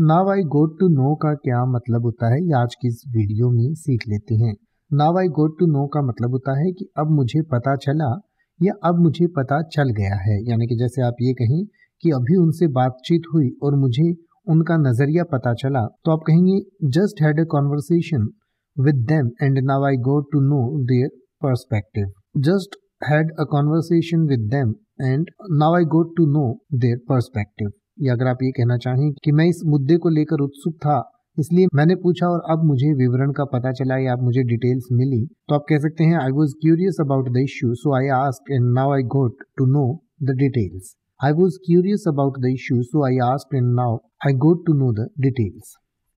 now I got to no का क्या मतलब होता है ये आज की इस वीडियो में सीख लेते हैं नाव आई गोट टू नो का मतलब होता है कि अब मुझे पता चला या अब मुझे पता चल गया है यानी कि जैसे आप ये कहें कि अभी उनसे बातचीत हुई और मुझे उनका नज़रिया पता चला तो आप कहेंगे just had a conversation with them and now I got to know their perspective just had a conversation with them and now I got to know their perspective या अगर आप ये कहना चाहें कि मैं इस मुद्दे को लेकर उत्सुक था इसलिए मैंने पूछा और अब मुझे विवरण का पता चला या मुझे डिटेल्स मिली तो आप कह सकते हैं I was curious about the issue so I ask and now I got to know the details I was curious about the issue so I ask and now I got to know the details